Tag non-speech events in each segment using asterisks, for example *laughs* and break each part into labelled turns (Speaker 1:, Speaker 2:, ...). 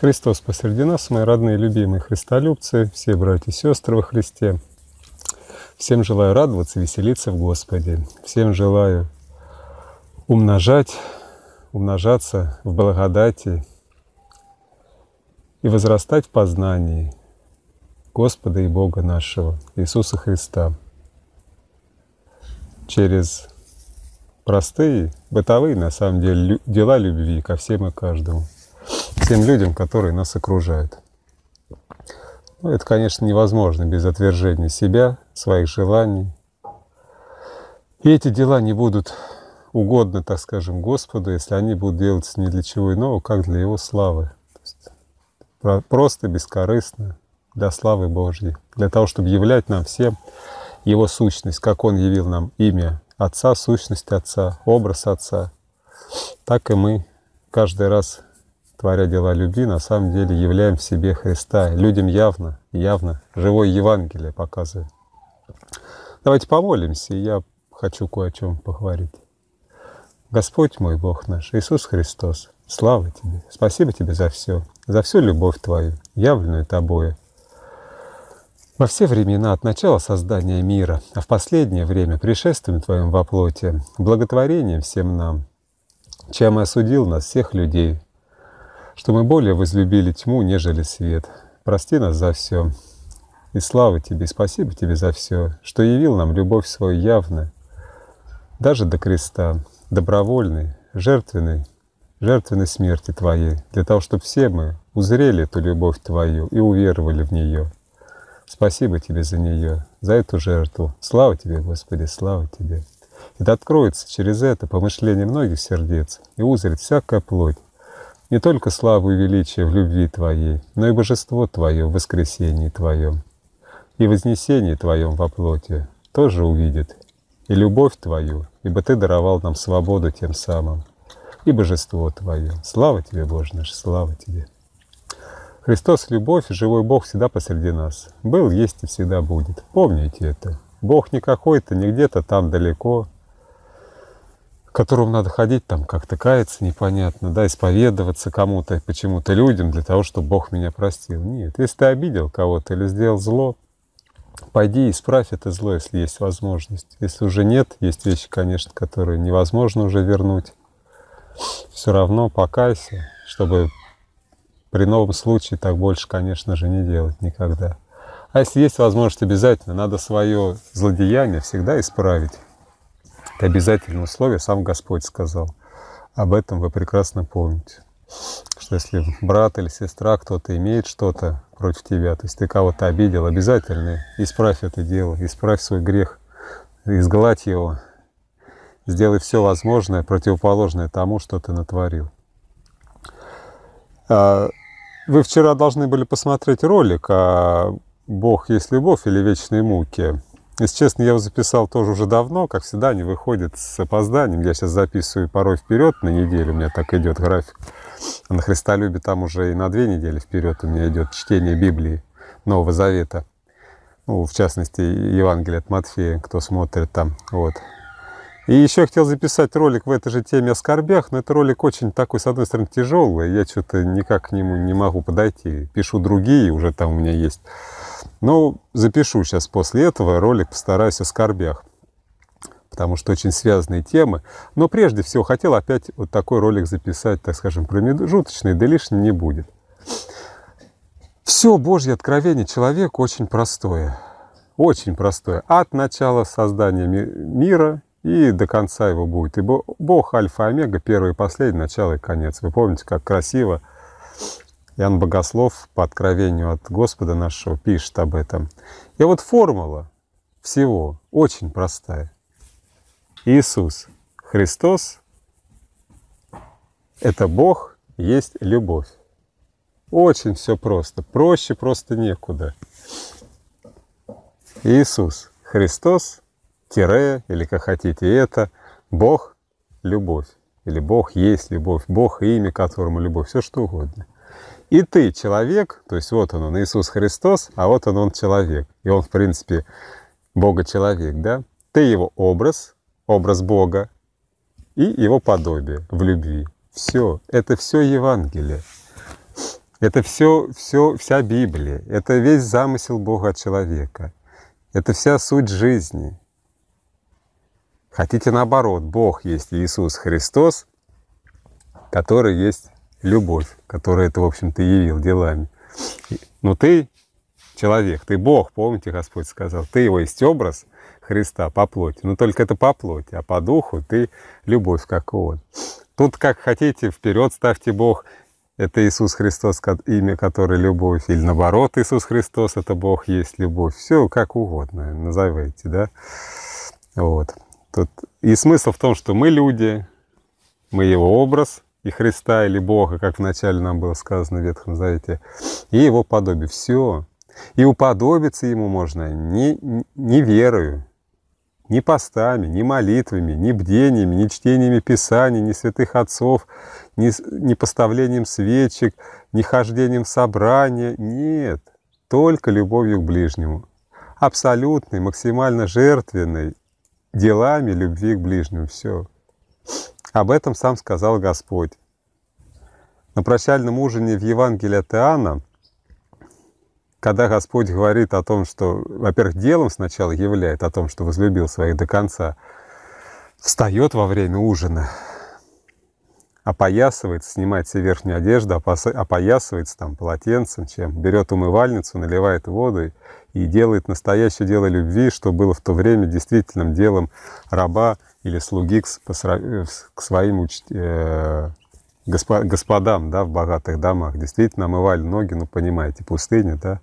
Speaker 1: Христос посреди нас, мои родные, любимые христолюбцы, все братья и сестры во Христе. Всем желаю радоваться, веселиться в Господе. Всем желаю умножать, умножаться в благодати и возрастать в познании Господа и Бога нашего, Иисуса Христа, через простые, бытовые, на самом деле, дела любви ко всем и каждому всем людям, которые нас окружают. Ну, это, конечно, невозможно без отвержения себя, своих желаний. И эти дела не будут угодно, так скажем, Господу, если они будут делаться не для чего иного, как для Его славы. просто, бескорыстно, для славы Божьей, для того, чтобы являть нам всем Его сущность, как Он явил нам имя Отца, сущность Отца, образ Отца. Так и мы каждый раз творя дела любви, на самом деле являем в себе Христа. Людям явно, явно живое Евангелие показываем. Давайте помолимся, и я хочу кое о чем поговорить. Господь мой Бог наш, Иисус Христос, слава Тебе, спасибо Тебе за все, за всю любовь Твою, явленную Тобою. Во все времена, от начала создания мира, а в последнее время пришествием Твоим во плоти, благотворением всем нам, чем и осудил нас, всех людей, что мы более возлюбили тьму, нежели свет. Прости нас за все. И слава Тебе, и спасибо Тебе за все, что явил нам любовь свою явно, даже до креста, добровольной, жертвенной, жертвенной смерти Твоей, для того, чтобы все мы узрели эту любовь Твою и уверовали в нее. Спасибо Тебе за нее, за эту жертву. Слава Тебе, Господи, слава Тебе. Это откроется через это помышление многих сердец и узрит всякая плоть, не только славу и величие в любви Твоей, но и божество Твое в воскресении Твоем, и вознесение Твоем во плоти тоже увидит, и любовь Твою, ибо Ты даровал нам свободу тем самым, и божество Твое. Слава Тебе, Боже наш, слава Тебе. Христос – любовь, живой Бог всегда посреди нас. Был, есть и всегда будет. Помните это. Бог не какой-то, не где-то там далеко, которому надо ходить там как-то каяться непонятно, да, исповедоваться кому-то почему-то людям для того, чтобы Бог меня простил. Нет, если ты обидел кого-то или сделал зло, пойди исправь это зло, если есть возможность. Если уже нет, есть вещи, конечно, которые невозможно уже вернуть. Все равно покайся, чтобы при новом случае так больше, конечно же, не делать никогда. А если есть возможность, обязательно надо свое злодеяние всегда исправить. Это обязательное условие, сам Господь сказал. Об этом вы прекрасно помните. Что если брат или сестра, кто-то имеет что-то против тебя, то есть ты кого-то обидел, обязательно исправь это дело, исправь свой грех, изгладь его, сделай все возможное, противоположное тому, что ты натворил. А, вы вчера должны были посмотреть ролик о а, «Бог есть любовь» или «Вечные муки». Если честно, я его записал тоже уже давно, как всегда, не выходит с опозданием. Я сейчас записываю порой вперед на неделю, у меня так идет график. А на Христолюбе там уже и на две недели вперед у меня идет чтение Библии Нового Завета. Ну, в частности, Евангелие от Матфея, кто смотрит там. Вот. И еще хотел записать ролик в этой же теме о скорбях, но этот ролик очень такой, с одной стороны, тяжелый, я что-то никак к нему не могу подойти. Пишу другие, уже там у меня есть. Ну, запишу сейчас после этого ролик, постараюсь о скорбях, потому что очень связанные темы. Но прежде всего хотел опять вот такой ролик записать, так скажем, промежуточный, да лишним не будет. Все Божье откровение человеку очень простое. Очень простое. От начала создания мира и до конца его будет. Ибо Бог Альфа и Омега, первый и последний, начало и конец. Вы помните, как красиво Иоанн Богослов по откровению от Господа нашего пишет об этом. И вот формула всего очень простая. Иисус Христос – это Бог, есть любовь. Очень все просто, проще просто некуда. Иисус Христос – тире, или как хотите это, Бог – любовь, или Бог есть любовь, Бог – имя которому любовь, все что угодно. И ты человек, то есть вот он, он Иисус Христос, а вот он, он человек. И он, в принципе, Бога-человек, да? Ты его образ, образ Бога, и его подобие в любви. Все, это все Евангелие. Это все, все, вся Библия, это весь замысел Бога от человека, это вся суть жизни, Хотите наоборот, Бог есть Иисус Христос, который есть любовь, который это, в общем-то, явил делами. Но ну, ты человек, ты Бог, помните, Господь сказал, ты его есть образ Христа по плоти, но только это по плоти, а по духу ты любовь, как он. Тут как хотите, вперед ставьте Бог, это Иисус Христос, имя которое любовь, или наоборот, Иисус Христос, это Бог есть любовь. Все как угодно, назовите, да? Вот. Тут и смысл в том, что мы люди, мы его образ и Христа, или Бога, как вначале нам было сказано в Ветхом Завете, и его подобие. Все. И уподобиться ему можно не, не верою, ни постами, ни молитвами, ни бдениями, ни чтениями Писаний, ни святых отцов, ни, ни поставлением свечек, ни хождением собрания. Нет, только любовью к ближнему. Абсолютной, максимально жертвенной делами любви к ближним. Все. Об этом сам сказал Господь. На прощальном ужине в Евангелии от Иоанна, когда Господь говорит о том, что, во-первых, делом сначала являет о том, что возлюбил своих до конца, встает во время ужина, опоясывается, снимает себе верхнюю одежду, опоясывается там полотенцем, чем берет умывальницу, наливает воду и делает настоящее дело любви, что было в то время действительным делом раба или слуги к э, своим уч... Э, господам да, в богатых домах. Действительно омывали ноги, ну понимаете, пустыня, да,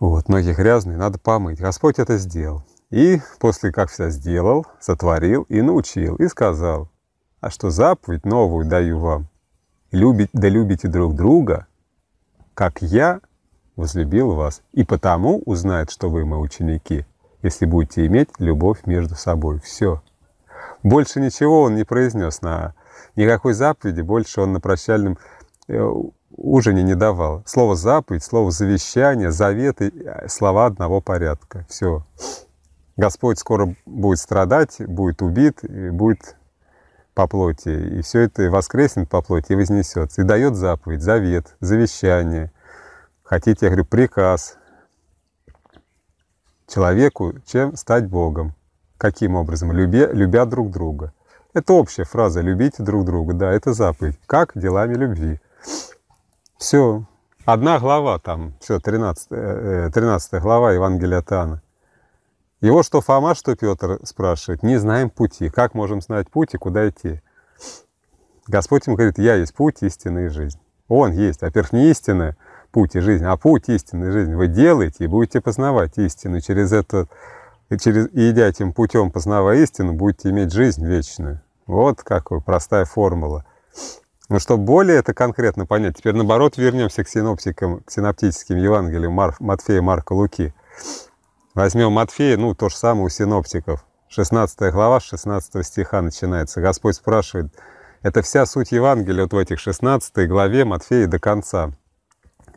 Speaker 1: вот, ноги грязные, надо помыть. Господь это сделал. И после как все сделал, сотворил и научил, и сказал, а что заповедь новую даю вам, любить, да любите друг друга, как я возлюбил вас, и потому узнает, что вы мои ученики, если будете иметь любовь между собой. Все. Больше ничего он не произнес на никакой заповеди, больше он на прощальном э, ужине не давал. Слово заповедь, слово завещание, заветы, э, слова одного порядка. Все. Господь скоро будет страдать, будет убит, будет по плоти. И все это воскреснет по плоти и вознесется. И дает заповедь, завет, завещание – Хотите, я говорю, приказ человеку, чем стать Богом. Каким образом? Любе, любя друг друга. Это общая фраза «любите друг друга». Да, это заповедь. Как? Делами любви. Все. Одна глава там, все, 13, 13 глава Евангелия Тана. Его что Фома, что Петр спрашивает, не знаем пути. Как можем знать пути, куда идти? Господь ему говорит, я есть путь, истина и жизнь. Он есть. Во-первых, не истина, путь и жизнь, а путь истинной жизни вы делаете и будете познавать истину. Через это, через, идя этим путем, познавая истину, будете иметь жизнь вечную. Вот какая простая формула. Но чтобы более это конкретно понять, теперь наоборот вернемся к синоптикам, к синоптическим Евангелиям Марф, Матфея, Марка, Луки. Возьмем Матфея, ну, то же самое у синоптиков. 16 глава, 16 стиха начинается. Господь спрашивает, это вся суть Евангелия вот в этих 16 главе Матфея до конца.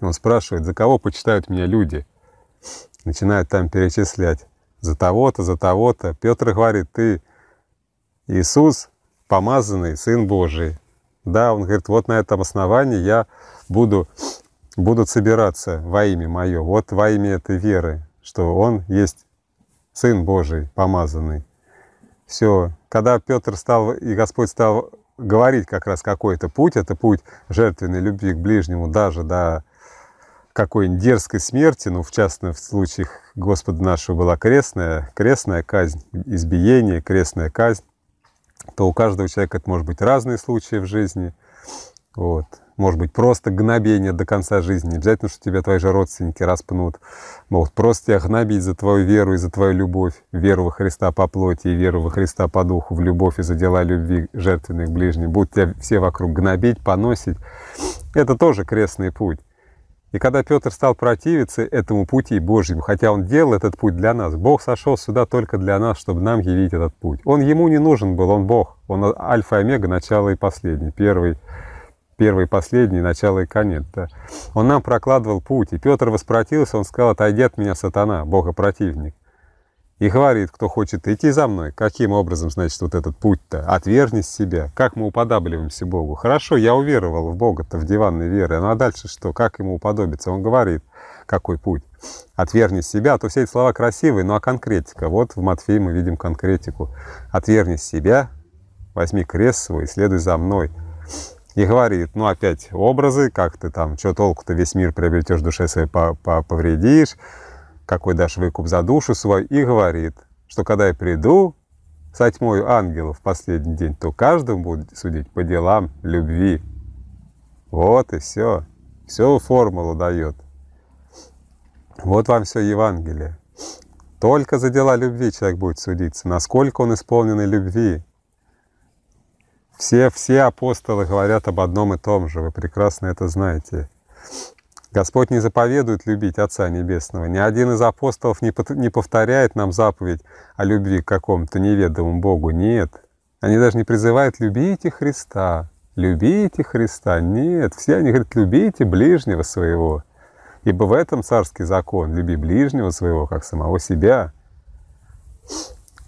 Speaker 1: Он спрашивает, за кого почитают меня люди? Начинают там перечислять. За того-то, за того-то. Петр говорит, ты Иисус, помазанный Сын Божий. Да, он говорит, вот на этом основании я буду, будут собираться во имя мое. Вот во имя этой веры, что он есть Сын Божий, помазанный. Все. Когда Петр стал, и Господь стал говорить как раз какой-то путь, это путь жертвенной любви к ближнему, даже до какой-нибудь дерзкой смерти, ну, в частном в случае Господа нашего была крестная, крестная казнь, избиение, крестная казнь, то у каждого человека это может быть разные случаи в жизни. Вот. Может быть, просто гнобение до конца жизни. Не обязательно, что тебя твои же родственники распнут. Могут просто тебя гнобить за твою веру и за твою любовь. Веру во Христа по плоти и веру во Христа по духу, в любовь и за дела любви жертвенных ближних. Будут тебя все вокруг гнобить, поносить. Это тоже крестный путь. И когда Петр стал противиться этому пути Божьему, хотя он делал этот путь для нас, Бог сошел сюда только для нас, чтобы нам явить этот путь. Он ему не нужен был, он Бог. Он альфа и омега, начало и последний, первый, первый и последний, начало и конец. Да. Он нам прокладывал путь, и Петр воспротивился, он сказал, отойди от меня, сатана, Бога противник и говорит, кто хочет идти за мной, каким образом, значит, вот этот путь-то, отвергнись себя, как мы уподабливаемся Богу. Хорошо, я уверовал в Бога-то, в диванной веры, ну а дальше что, как ему уподобиться? Он говорит, какой путь? Отвергни себя, а то все эти слова красивые, ну а конкретика? Вот в Матфее мы видим конкретику. Отвергни себя, возьми крест свой следуй за мной. И говорит, ну опять образы, как ты там, что толку-то весь мир приобретешь, душе своей -по повредишь, какой дашь выкуп за душу свой, и говорит, что когда я приду со тьмою ангелов в последний день, то каждому будет судить по делам любви. Вот и все. Все формулу дает. Вот вам все Евангелие. Только за дела любви человек будет судиться, насколько он исполнен любви. Все, все апостолы говорят об одном и том же, вы прекрасно это знаете. Господь не заповедует любить Отца Небесного. Ни один из апостолов не повторяет нам заповедь о любви к какому-то неведомому Богу. Нет. Они даже не призывают «любите Христа», «любите Христа». Нет, все они говорят «любите ближнего своего». Ибо в этом царский закон – люби ближнего своего, как самого себя.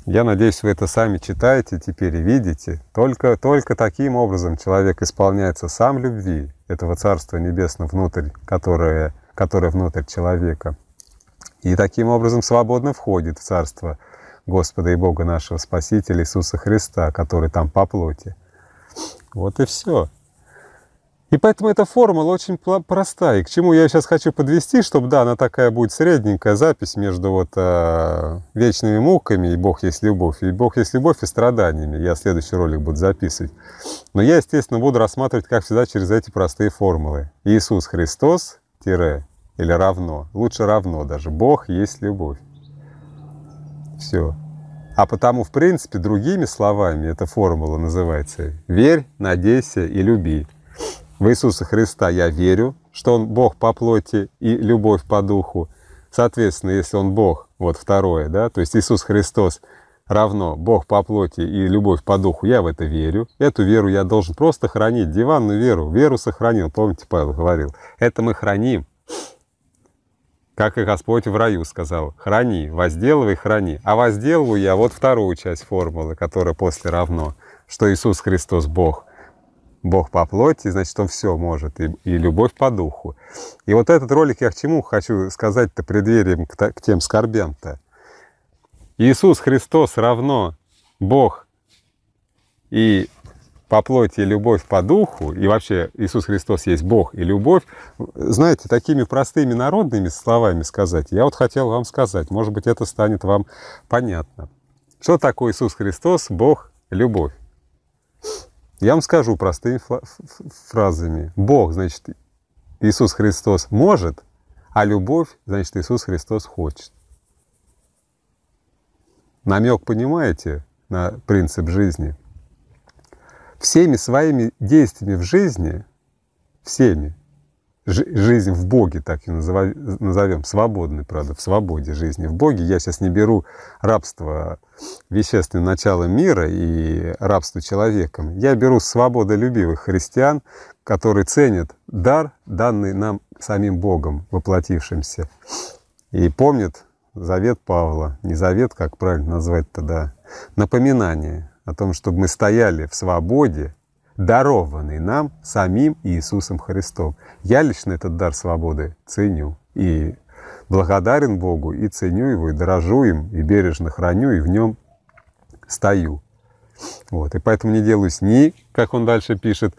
Speaker 1: Я надеюсь, вы это сами читаете теперь и видите. Только, только таким образом человек исполняется сам любви этого Царства Небесного внутрь, которое, которое внутрь человека. И таким образом свободно входит в Царство Господа и Бога нашего Спасителя Иисуса Христа, который там по плоти. Вот и все. И поэтому эта формула очень простая, И к чему я сейчас хочу подвести, чтобы, да, она такая будет средненькая запись между вот э, вечными муками и «Бог есть любовь», и «Бог есть любовь» и страданиями. Я следующий ролик буду записывать. Но я, естественно, буду рассматривать, как всегда, через эти простые формулы. Иисус Христос тире или равно, лучше равно даже, Бог есть любовь. Все. А потому, в принципе, другими словами эта формула называется «Верь, надейся и люби» в Иисуса Христа я верю, что Он Бог по плоти и любовь по духу. Соответственно, если Он Бог, вот второе, да, то есть Иисус Христос равно Бог по плоти и любовь по духу, я в это верю. Эту веру я должен просто хранить, диванную веру. Веру сохранил, помните, Павел говорил. Это мы храним, как и Господь в раю сказал, храни, возделывай, храни. А возделываю я вот вторую часть формулы, которая после равно, что Иисус Христос Бог – Бог по плоти, значит, он все может, и, и любовь по духу. И вот этот ролик я к чему хочу сказать-то преддверием к, к тем скорбям-то. Иисус Христос равно Бог и по плоти и любовь по духу, и вообще Иисус Христос есть Бог и любовь, знаете, такими простыми народными словами сказать, я вот хотел вам сказать, может быть, это станет вам понятно. Что такое Иисус Христос, Бог, любовь? Я вам скажу простыми фразами. Бог, значит, Иисус Христос может, а любовь, значит, Иисус Христос хочет. Намек понимаете на принцип жизни? Всеми своими действиями в жизни, всеми, жизнь в Боге, так ее назовем, свободный, правда, в свободе жизни в Боге. Я сейчас не беру рабство вещественного начала мира и рабство человеком. Я беру свободолюбивых христиан, которые ценят дар, данный нам самим Богом, воплотившимся. И помнят завет Павла, не завет, как правильно назвать тогда, напоминание о том, чтобы мы стояли в свободе, дарованный нам самим Иисусом Христом. Я лично этот дар свободы ценю и благодарен Богу, и ценю его, и дорожу им, и бережно храню, и в нем стою. Вот. И поэтому не делаюсь ни, как он дальше пишет,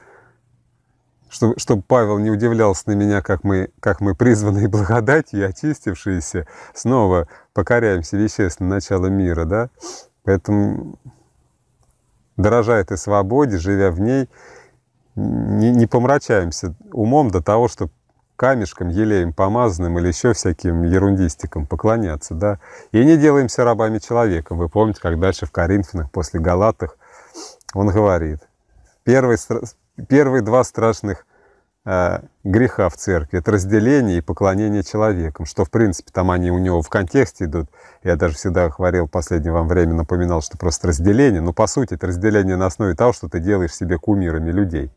Speaker 1: чтобы, чтобы Павел не удивлялся на меня, как мы, как мы призванные благодать и очистившиеся, снова покоряемся вещественное начало мира, да? Поэтому дорожа этой свободе, живя в ней, не, не помрачаемся умом до того, чтобы камешком, елеем помазанным или еще всяким ерундистиком поклоняться, да. И не делаемся рабами человека. Вы помните, как дальше в Коринфянах, после Галатах, он говорит, первый, первые два страшных Э, греха в церкви. Это разделение и поклонение человеком, что, в принципе, там они у него в контексте идут. Я даже всегда говорил в последнее вам время, напоминал, что просто разделение. Но, по сути, это разделение на основе того, что ты делаешь себе кумирами людей.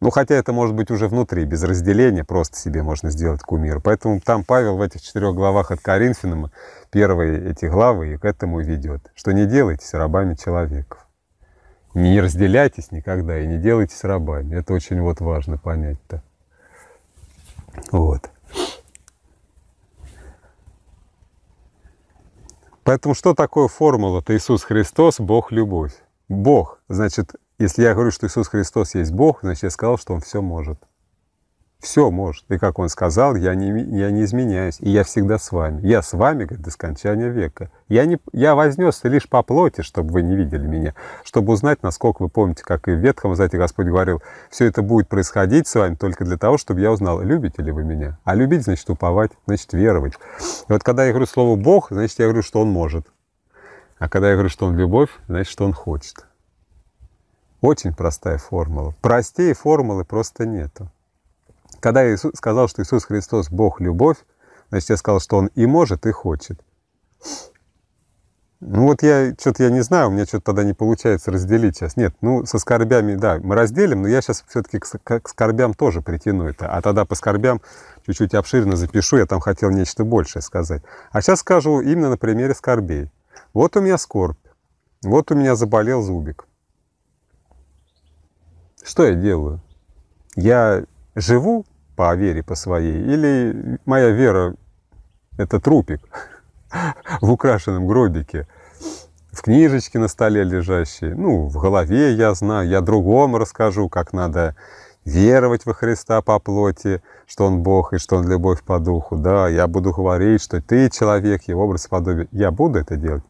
Speaker 1: Ну, хотя это может быть уже внутри, без разделения, просто себе можно сделать кумир. Поэтому там Павел в этих четырех главах от Коринфянам, первые эти главы, и к этому ведет, что не делайте рабами человеков не разделяйтесь никогда и не делайтесь рабами. Это очень вот важно понять-то. Вот. Поэтому что такое формула? Это Иисус Христос, Бог, любовь. Бог. Значит, если я говорю, что Иисус Христос есть Бог, значит, я сказал, что Он все может. Все может. И как он сказал, я не, я не изменяюсь, и я всегда с вами. Я с вами, говорит, до скончания века. Я, не, я вознесся лишь по плоти, чтобы вы не видели меня, чтобы узнать, насколько вы помните, как и в Ветхом, знаете, Господь говорил, все это будет происходить с вами только для того, чтобы я узнал, любите ли вы меня. А любить, значит, уповать, значит, веровать. И вот когда я говорю слово «Бог», значит, я говорю, что Он может. А когда я говорю, что Он любовь, значит, что Он хочет. Очень простая формула. Простей формулы просто нету. Когда я Иисус, сказал, что Иисус Христос – Бог – любовь, значит, я сказал, что Он и может, и хочет. Ну вот я что-то я не знаю, у меня что-то тогда не получается разделить сейчас. Нет, ну со скорбями, да, мы разделим, но я сейчас все-таки к, к скорбям тоже притяну это. А тогда по скорбям чуть-чуть обширно запишу, я там хотел нечто большее сказать. А сейчас скажу именно на примере скорбей. Вот у меня скорбь, вот у меня заболел зубик. Что я делаю? Я живу по вере по своей, или моя вера – это трупик *laughs* в украшенном гробике, в книжечке на столе лежащей, ну, в голове я знаю, я другому расскажу, как надо веровать во Христа по плоти, что Он Бог и что Он любовь по духу. Да, я буду говорить, что ты человек, и образ подобие. Я буду это делать.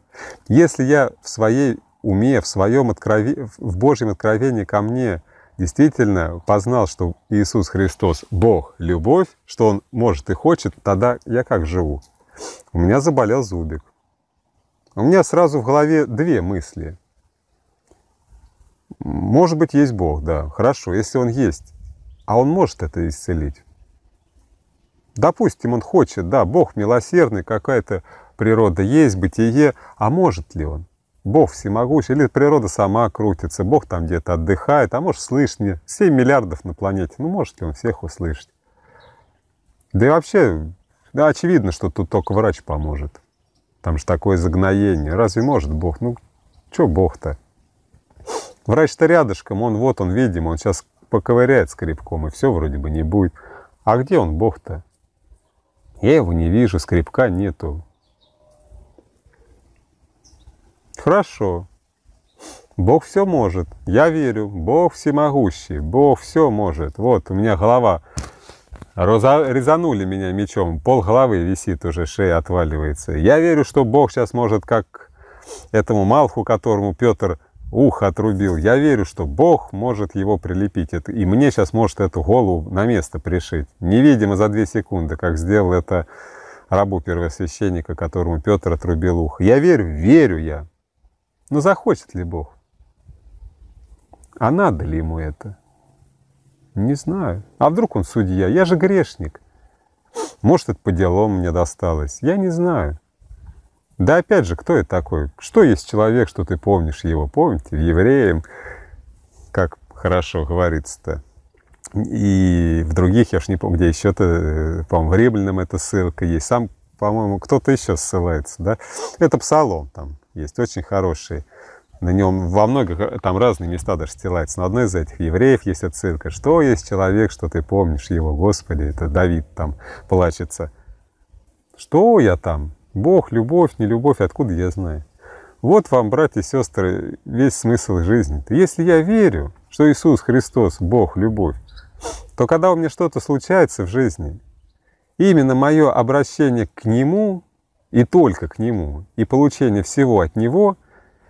Speaker 1: Если я в своей уме, в своем откровении, в Божьем откровении ко мне – действительно познал, что Иисус Христос – Бог, любовь, что Он может и хочет, тогда я как живу? У меня заболел зубик. У меня сразу в голове две мысли. Может быть, есть Бог, да, хорошо, если Он есть. А Он может это исцелить. Допустим, Он хочет, да, Бог милосердный, какая-то природа есть, бытие, а может ли Он? Бог всемогущий, или природа сама крутится, Бог там где-то отдыхает, а может слышит мне, 7 миллиардов на планете, ну может ли он всех услышать. Да и вообще, да, очевидно, что тут только врач поможет. Там же такое загноение. Разве может Бог? Ну, что Бог-то? Врач-то рядышком, он вот он, видим, он сейчас поковыряет скребком, и все вроде бы не будет. А где он, Бог-то? Я его не вижу, скребка нету. Хорошо. Бог все может. Я верю. Бог всемогущий. Бог все может. Вот у меня голова. Резанули меня мечом. Пол головы висит уже, шея отваливается. Я верю, что Бог сейчас может, как этому Малху, которому Петр ух отрубил. Я верю, что Бог может его прилепить. и мне сейчас может эту голову на место пришить. Невидимо за две секунды, как сделал это рабу первосвященника, которому Петр отрубил ух. Я верю, верю я. Но захочет ли Бог? А надо ли ему это? Не знаю. А вдруг он судья? Я же грешник. Может, это по делам мне досталось. Я не знаю. Да опять же, кто это такой? Что есть человек, что ты помнишь его? Помните, евреям, как хорошо говорится-то. И в других, я ж не помню, где еще-то, э, по-моему, в Римлянам эта ссылка есть. Сам, по-моему, кто-то еще ссылается, да? Это псалом там, есть очень хороший. На нем во многих, там разные места даже стилаются. На одной из этих евреев есть отсылка. Что есть человек, что ты помнишь его, Господи, это Давид там плачется. Что я там? Бог, любовь, не любовь, откуда я знаю? Вот вам, братья и сестры, весь смысл жизни. Если я верю, что Иисус Христос, Бог, любовь, то когда у меня что-то случается в жизни, именно мое обращение к Нему и только к нему, и получение всего от него,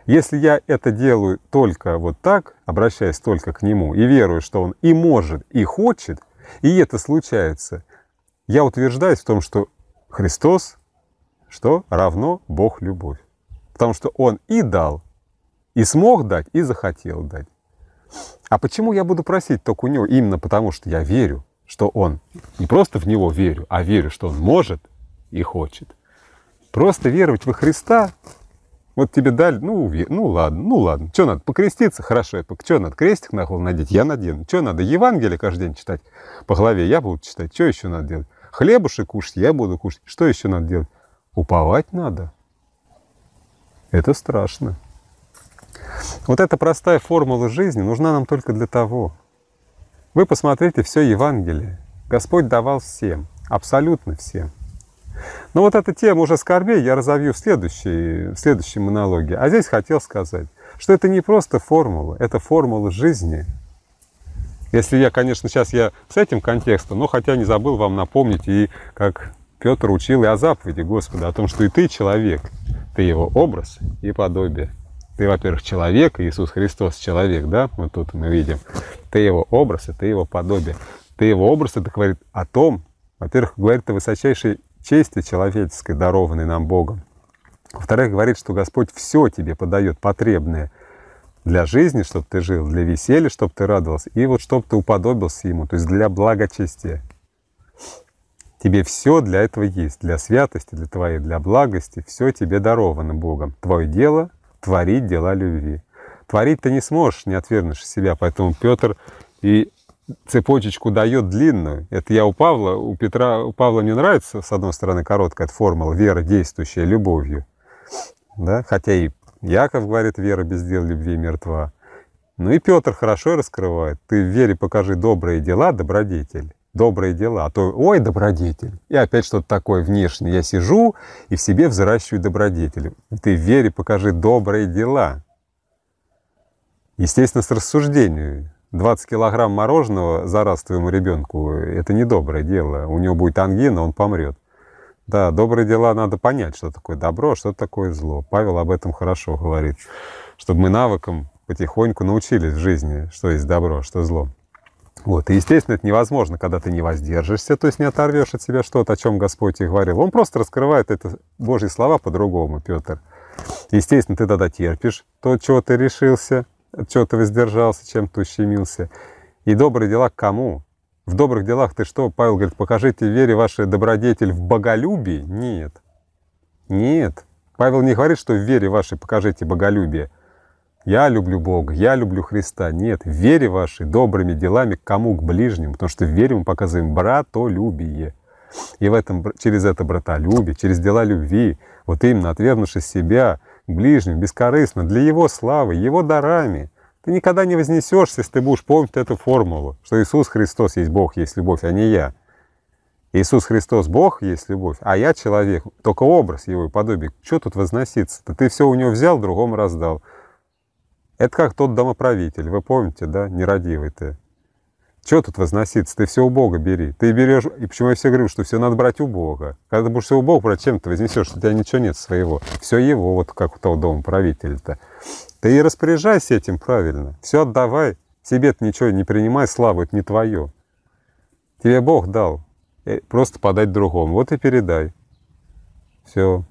Speaker 1: если я это делаю только вот так, обращаясь только к нему, и верую, что он и может, и хочет, и это случается, я утверждаюсь в том, что Христос, что равно Бог любовь. Потому что Он и дал, и смог дать, и захотел дать. А почему я буду просить только у Него? Именно потому, что я верю, что Он не просто в Него верю, а верю, что Он может и хочет. Просто веровать во Христа, вот тебе дали, ну, ну ладно, ну ладно. Что надо, покреститься? Хорошо. Что надо, крестик на голову надеть? Я надену. Что надо, Евангелие каждый день читать? По голове я буду читать. Что еще надо делать? Хлебушек кушать? Я буду кушать. Что еще надо делать? Уповать надо. Это страшно. Вот эта простая формула жизни нужна нам только для того. Вы посмотрите все Евангелие. Господь давал всем, абсолютно всем. Но ну, вот эта тема уже скорбей я разовью в, следующей, в следующем монологе. А здесь хотел сказать, что это не просто формула, это формула жизни. Если я, конечно, сейчас я с этим контекстом, но хотя не забыл вам напомнить и как Петр учил и о заповеди Господа, о том, что и ты человек, ты его образ и подобие. Ты, во-первых, человек, Иисус Христос человек, да, вот тут мы видим. Ты его образ и ты его подобие. Ты его образ, это говорит о том, во-первых, говорит о высочайшей чести человеческой, дарованной нам Богом. Во-вторых, говорит, что Господь все тебе подает потребное для жизни, чтобы ты жил, для веселья, чтобы ты радовался, и вот чтобы ты уподобился Ему, то есть для благочестия. Тебе все для этого есть, для святости, для твоей, для благости, все тебе даровано Богом. Твое дело — творить дела любви. Творить ты не сможешь, не отвергнешь себя, поэтому Петр и цепочечку дает длинную. Это я у Павла, у Петра, у Павла мне нравится, с одной стороны, короткая формула, вера, действующая любовью. Да? Хотя и Яков говорит, вера без дел любви мертва. Ну и Петр хорошо раскрывает. Ты в вере покажи добрые дела, добродетель. Добрые дела. А то, ой, добродетель. И опять что-то такое внешнее. Я сижу и в себе взращиваю добродетель. Ты в вере покажи добрые дела. Естественно, с рассуждением. 20 килограмм мороженого за раз твоему ребенку – это не дело. У него будет ангина, он помрет. Да, добрые дела надо понять, что такое добро, что такое зло. Павел об этом хорошо говорит, чтобы мы навыком потихоньку научились в жизни, что есть добро, что зло. Вот. И, естественно, это невозможно, когда ты не воздержишься, то есть не оторвешь от себя что-то, о чем Господь и говорил. Он просто раскрывает это Божьи слова по-другому, Петр. Естественно, ты тогда терпишь то, чего ты решился – от чего-то воздержался, чем-то ущемился. И добрые дела к кому? В добрых делах ты что, Павел говорит, покажите вере вашей добродетель в боголюбии? Нет. Нет. Павел не говорит, что в вере вашей покажите боголюбие. Я люблю Бога, я люблю Христа. Нет, в вере вашей добрыми делами к кому? К ближнему. Потому что в вере мы показываем братолюбие. И в этом, через это братолюбие, через дела любви, вот именно отвергнувши себя, ближним бескорыстно, для его славы, его дарами. Ты никогда не вознесешься, если ты будешь помнить эту формулу, что Иисус Христос есть Бог, есть любовь, а не я. Иисус Христос Бог есть любовь, а я человек, только образ его и подобие. Что тут возноситься-то? Ты все у него взял, другому раздал. Это как тот домоправитель, вы помните, да, нерадивый ты. Чего тут возноситься? Ты все у Бога бери. Ты берешь, и почему я все говорю, что все надо брать у Бога. Когда ты будешь все у Бога брать, чем ты вознесешь? У тебя ничего нет своего. Все его, вот как у того дома правителя-то. Ты и распоряжайся этим правильно. Все отдавай. себе ты ничего не принимай, славу, это не твое. Тебе Бог дал. Э, просто подать другому. Вот и передай. Все.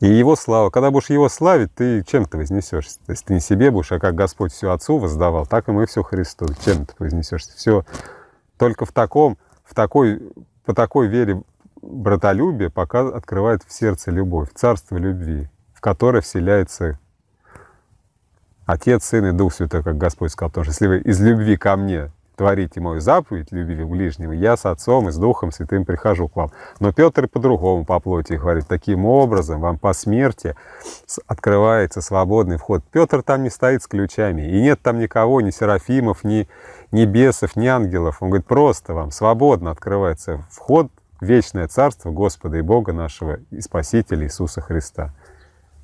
Speaker 1: И его слава. Когда будешь его славить, ты чем-то вознесешься. То есть ты не себе будешь, а как Господь все Отцу воздавал, так и мы все Христу. Чем ты вознесешься? Все только в таком, в такой, по такой вере братолюбие пока открывает в сердце любовь, царство любви, в которое вселяется Отец, Сын и Дух Святой, как Господь сказал. тоже, если вы из любви ко мне творите мою заповедь, любили ближнего, я с Отцом и с Духом Святым прихожу к вам. Но Петр по-другому по плоти говорит, таким образом вам по смерти открывается свободный вход. Петр там не стоит с ключами, и нет там никого, ни серафимов, ни, ни бесов, ни ангелов. Он говорит, просто вам свободно открывается вход в вечное царство Господа и Бога нашего и Спасителя Иисуса Христа.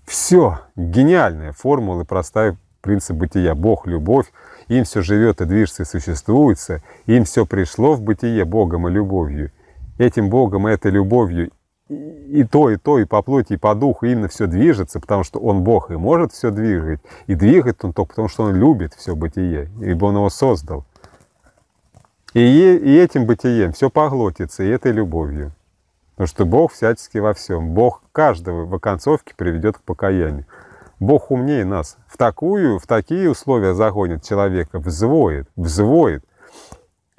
Speaker 1: Все, гениальная формула и простая принцип бытия. Бог – любовь, им все живет и движется и существуется, им все пришло в бытие Богом и любовью. Этим Богом и этой любовью и то, и то, и по плоти, и по духу именно все движется, потому что он Бог и может все двигать. И двигает он только потому, что он любит все бытие, ибо он его создал. И, и этим бытием все поглотится, и этой любовью. Потому что Бог всячески во всем. Бог каждого в оконцовке приведет к покаянию. Бог умнее нас. В такую, в такие условия загонит человека, взвоет, взвоет.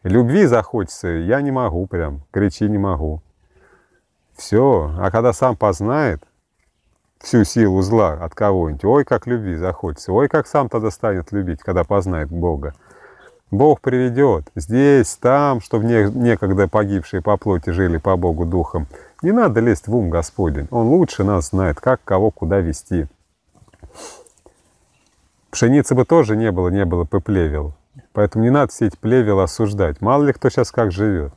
Speaker 1: Любви захочется, я не могу прям, кричи не могу. Все. А когда сам познает всю силу зла от кого-нибудь, ой, как любви захочется, ой, как сам тогда станет любить, когда познает Бога. Бог приведет здесь, там, чтобы некогда погибшие по плоти жили по Богу духом. Не надо лезть в ум Господень, Он лучше нас знает, как кого куда вести. Пшеницы бы тоже не было, не было бы плевел. Поэтому не надо все плевел, осуждать. Мало ли кто сейчас как живет.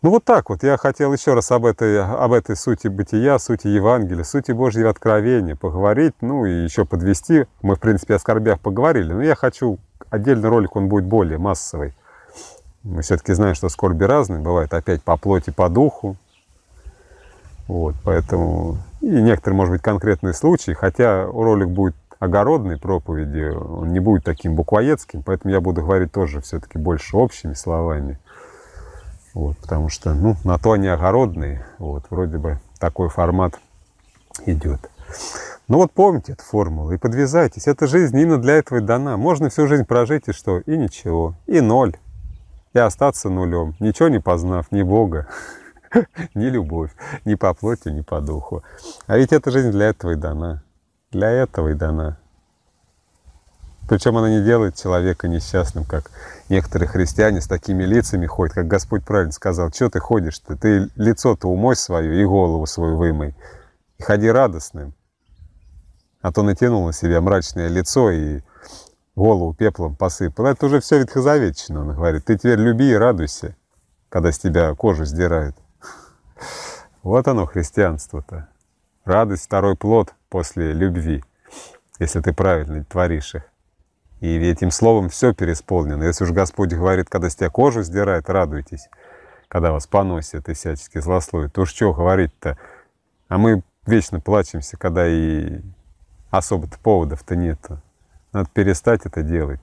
Speaker 1: Ну вот так вот. Я хотел еще раз об этой, об этой сути бытия, сути Евангелия, сути Божьего откровения поговорить, ну и еще подвести. Мы, в принципе, о скорбях поговорили, но я хочу, отдельный ролик, он будет более массовый. Мы все-таки знаем, что скорби разные, бывают опять по плоти, по духу. Вот, поэтому и некоторые, может быть, конкретные случаи, хотя ролик будет огородной проповеди, он не будет таким буквоедским, поэтому я буду говорить тоже все-таки больше общими словами. Вот, потому что, ну, на то они огородные. Вот, вроде бы такой формат идет. Ну вот помните эту формулу и подвязайтесь. Эта жизнь именно для этого и дана. Можно всю жизнь прожить и что? И ничего. И ноль. И остаться нулем. Ничего не познав, ни Бога. *laughs* не любовь, не по плоти, не по духу. А ведь эта жизнь для этого и дана. Для этого и дана. Причем она не делает человека несчастным, как некоторые христиане с такими лицами ходят, как Господь правильно сказал, что ты ходишь-то, ты лицо-то умой свое и голову свою вымой, и ходи радостным. А то натянул на себя мрачное лицо и голову пеплом посыпал. Это уже все ветхозаветчина, он говорит. Ты теперь люби и радуйся, когда с тебя кожу сдирают. Вот оно, христианство-то. Радость — второй плод после любви, если ты правильно творишь их. И этим словом все пересполнено. Если уж Господь говорит, когда с тебя кожу сдирает, радуйтесь, когда вас поносят и всячески злословят, то уж что говорить-то? А мы вечно плачемся, когда и особо-то поводов-то нету. Надо перестать это делать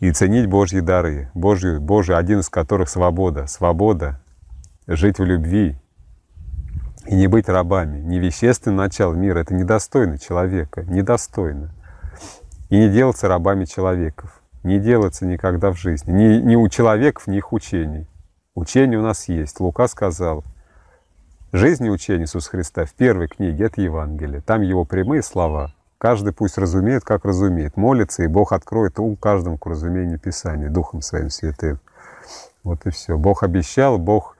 Speaker 1: и ценить Божьи дары, Божью, Божью, один из которых свобода. Свобода жить в любви и не быть рабами. не Невещественное начало мира – это недостойно человека, недостойно. И не делаться рабами человеков, не делаться никогда в жизни. Ни, ни у человеков, ни их учений. Учение у нас есть. Лука сказал, жизнь и учение Иисуса Христа в первой книге – это Евангелие. Там его прямые слова. Каждый пусть разумеет, как разумеет. Молится, и Бог откроет ум каждому к разумению Писания Духом Своим Святым. Вот и все. Бог обещал, Бог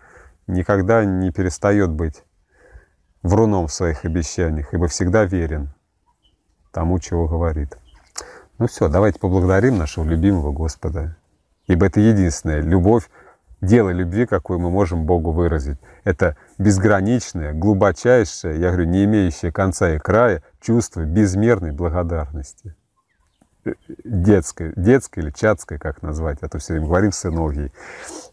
Speaker 1: никогда не перестает быть вруном в своих обещаниях, ибо всегда верен тому, чего говорит. Ну все, давайте поблагодарим нашего любимого Господа, ибо это единственная любовь, дело любви, какое мы можем Богу выразить. Это безграничное, глубочайшее, я говорю, не имеющее конца и края чувство безмерной благодарности детской, детской или чатской, как назвать, а то все время говорим сыновьей.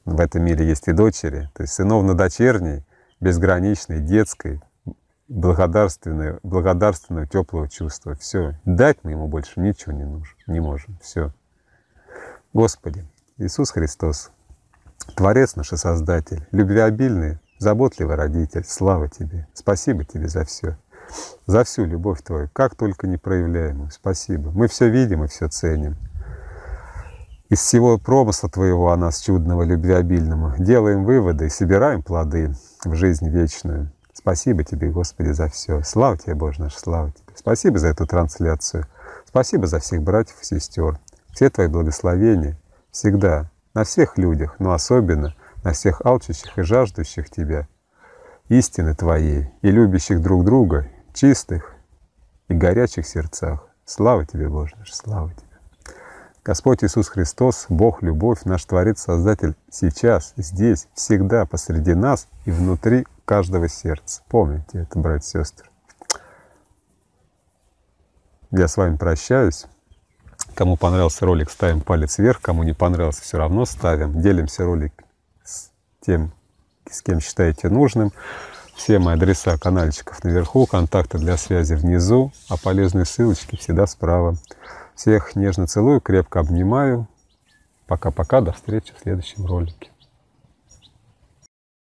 Speaker 1: В этом мире есть и дочери. То есть сыновно дочерней, безграничной, детской, благодарственное, благодарственное теплого чувства. Все. Дать мы ему больше ничего не, нужно, не можем. Все. Господи, Иисус Христос, Творец наш и Создатель, любвеобильный, заботливый родитель, слава Тебе, спасибо Тебе за все за всю любовь Твою, как только не проявляемую, Спасибо. Мы все видим и все ценим. Из всего промысла Твоего о нас, чудного, любвеобильного, делаем выводы и собираем плоды в жизнь вечную. Спасибо Тебе, Господи, за все. Слава Тебе, Боже наш, слава Тебе. Спасибо за эту трансляцию. Спасибо за всех братьев и сестер. Все Твои благословения всегда на всех людях, но особенно на всех алчущих и жаждущих Тебя, истины Твоей и любящих друг друга чистых и горячих сердцах. Слава Тебе, Боже наш, слава Тебе. Господь Иисус Христос, Бог, любовь, наш Творец, Создатель, сейчас, здесь, всегда, посреди нас и внутри каждого сердца. Помните это, братья и сестры. Я с вами прощаюсь. Кому понравился ролик, ставим палец вверх. Кому не понравился, все равно ставим. Делимся ролик с тем, с кем считаете нужным. Все мои адреса канальчиков наверху, контакты для связи внизу, а полезные ссылочки всегда справа. Всех нежно целую, крепко обнимаю. Пока-пока, до встречи в следующем ролике.